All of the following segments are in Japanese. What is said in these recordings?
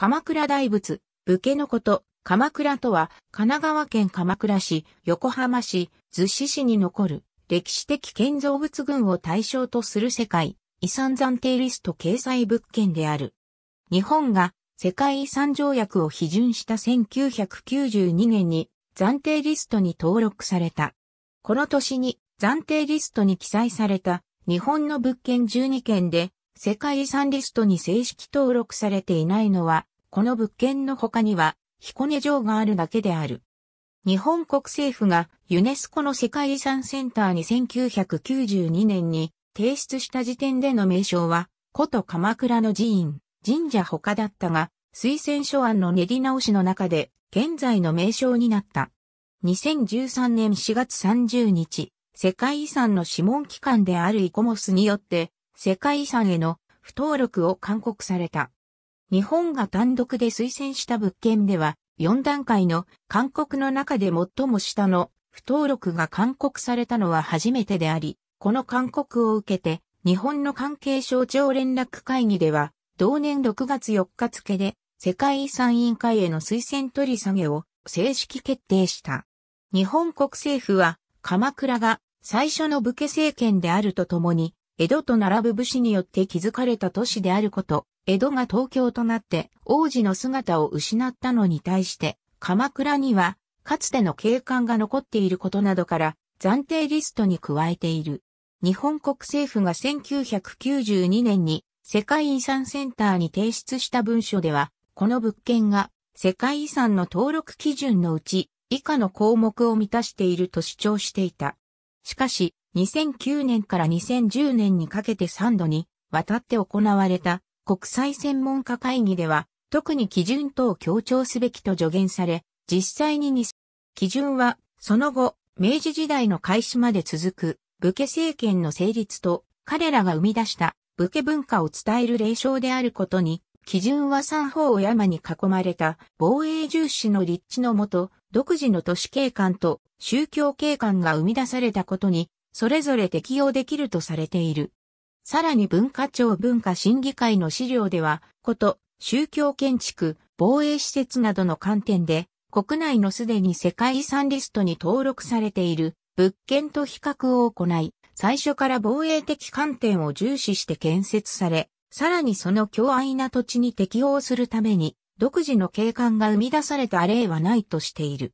鎌倉大仏、武家のこと、鎌倉とは、神奈川県鎌倉市、横浜市、逗子市に残る、歴史的建造物群を対象とする世界、遺産暫定リスト掲載物件である。日本が世界遺産条約を批准した1992年に暫定リストに登録された。この年に暫定リストに記載された日本の物件12件で世界遺産リストに正式登録されていないのは、この物件の他には、彦根城があるだけである。日本国政府がユネスコの世界遺産センターに1992年に提出した時点での名称は、古都鎌倉の寺院、神社他だったが、推薦書案の練り直しの中で、現在の名称になった。2013年4月30日、世界遺産の諮問機関であるイコモスによって、世界遺産への不登録を勧告された。日本が単独で推薦した物件では、4段階の勧告の中で最も下の不登録が勧告されたのは初めてであり、この勧告を受けて、日本の関係省庁連絡会議では、同年6月4日付で、世界遺産委員会への推薦取り下げを正式決定した。日本国政府は、鎌倉が最初の武家政権であるとともに、江戸と並ぶ武士によって築かれた都市であること、江戸が東京となって王子の姿を失ったのに対して、鎌倉には、かつての景観が残っていることなどから、暫定リストに加えている。日本国政府が1992年に世界遺産センターに提出した文書では、この物件が世界遺産の登録基準のうち以下の項目を満たしていると主張していた。しかし、2009年から2010年にかけて3度にわたって行われた国際専門家会議では、特に基準等を強調すべきと助言され、実際に2基準は、その後、明治時代の開始まで続く、武家政権の成立と、彼らが生み出した武家文化を伝える霊障であることに、基準は三方を山に囲まれた防衛重視の立地のもと、独自の都市景観と宗教景観が生み出されたことにそれぞれ適用できるとされている。さらに文化庁文化審議会の資料では、こと、宗教建築、防衛施設などの観点で、国内のすでに世界遺産リストに登録されている物件と比較を行い、最初から防衛的観点を重視して建設され、さらにその強愛な土地に適応するために、独自の景観が生み出された例はないとしている。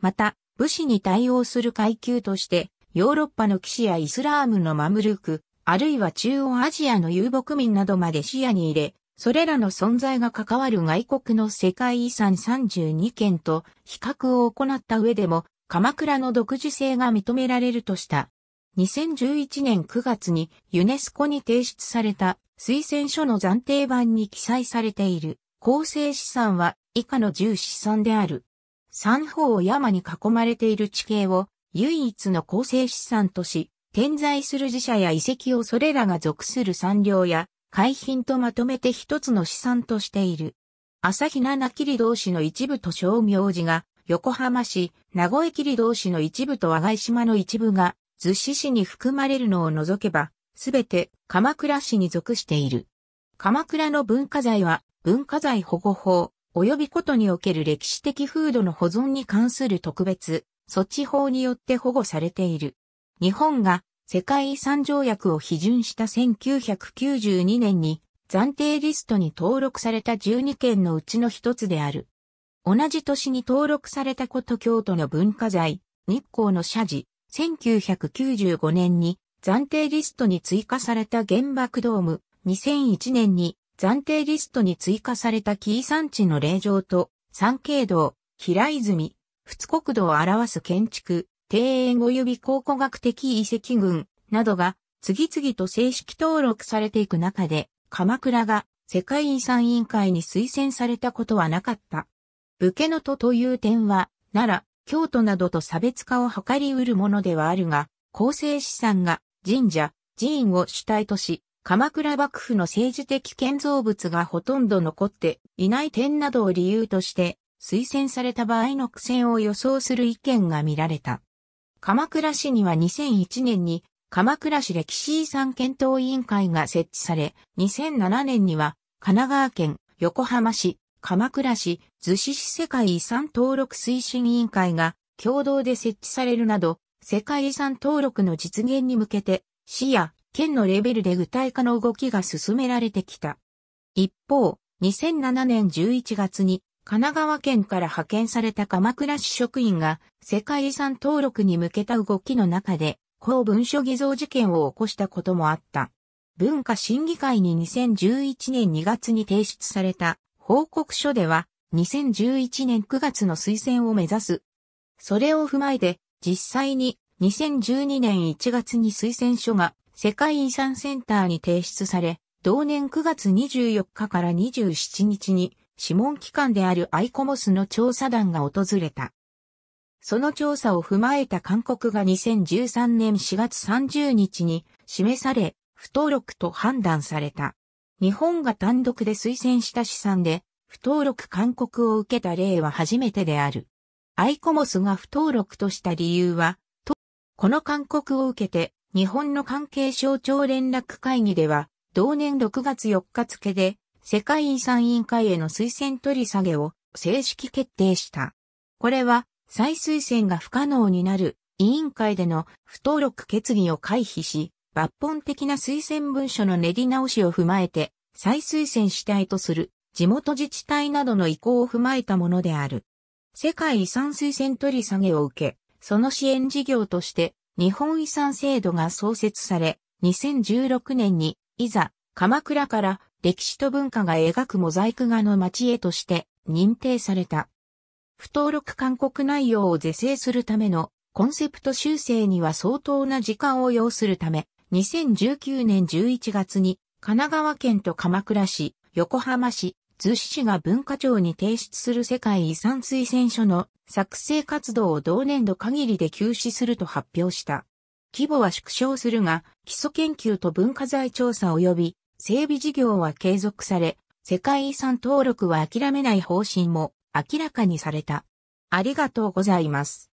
また、武士に対応する階級として、ヨーロッパの騎士やイスラームのマムルーク、あるいは中央アジアの遊牧民などまで視野に入れ、それらの存在が関わる外国の世界遺産32件と比較を行った上でも、鎌倉の独自性が認められるとした。2011年9月にユネスコに提出された推薦書の暫定版に記載されている構成資産は以下の重資産である。三方を山に囲まれている地形を唯一の構成資産とし、点在する自社や遺跡をそれらが属する産業や海浜とまとめて一つの資産としている。朝日奈切同士の一部と商名寺が横浜市、名古屋切同士の一部と和貝島の一部が逗子市に含まれるのを除けば、すべて鎌倉市に属している。鎌倉の文化財は文化財保護法及びことにおける歴史的風土の保存に関する特別措置法によって保護されている。日本が世界遺産条約を批准した1992年に暫定リストに登録された12件のうちの一つである。同じ年に登録されたこと京都の文化財、日光の社寺、1995年に暫定リストに追加された原爆ドーム、2001年に暫定リストに追加された紀伊山地の霊場と、三景堂、平泉、仏国土を表す建築、庭園及び考古学的遺跡群などが次々と正式登録されていく中で、鎌倉が世界遺産委員会に推薦されたことはなかった。武家の都という点は、奈良、京都などと差別化を図り得るものではあるが、構成資産が神社、寺院を主体とし、鎌倉幕府の政治的建造物がほとんど残っていない点などを理由として、推薦された場合の苦戦を予想する意見が見られた。鎌倉市には2001年に鎌倉市歴史遺産検討委員会が設置され、2007年には神奈川県、横浜市、鎌倉市、逗子市世界遺産登録推進委員会が共同で設置されるなど、世界遺産登録の実現に向けて、市や県のレベルで具体化の動きが進められてきた。一方、2007年11月に神奈川県から派遣された鎌倉市職員が世界遺産登録に向けた動きの中で、公文書偽造事件を起こしたこともあった。文化審議会に2011年2月に提出された報告書では、2011年9月の推薦を目指す。それを踏まえて、実際に2012年1月に推薦書が世界遺産センターに提出され、同年9月24日から27日に諮問機関であるアイコモスの調査団が訪れた。その調査を踏まえた勧告が2013年4月30日に示され、不登録と判断された。日本が単独で推薦した試算で、不登録勧告を受けた例は初めてである。アイコモスが不登録とした理由は、と、この勧告を受けて、日本の関係省庁連絡会議では、同年6月4日付で、世界遺産委員会への推薦取り下げを正式決定した。これは再推薦が不可能になる委員会での不登録決議を回避し、抜本的な推薦文書の練り直しを踏まえて再推薦したいとする地元自治体などの意向を踏まえたものである。世界遺産推薦取り下げを受け、その支援事業として日本遺産制度が創設され、2016年に、いざ、鎌倉から歴史と文化が描くモザイク画の街へとして認定された。不登録勧告内容を是正するためのコンセプト修正には相当な時間を要するため、2019年11月に神奈川県と鎌倉市、横浜市、逗子市が文化庁に提出する世界遺産推薦書の作成活動を同年度限りで休止すると発表した。規模は縮小するが、基礎研究と文化財調査及び整備事業は継続され、世界遺産登録は諦めない方針も明らかにされた。ありがとうございます。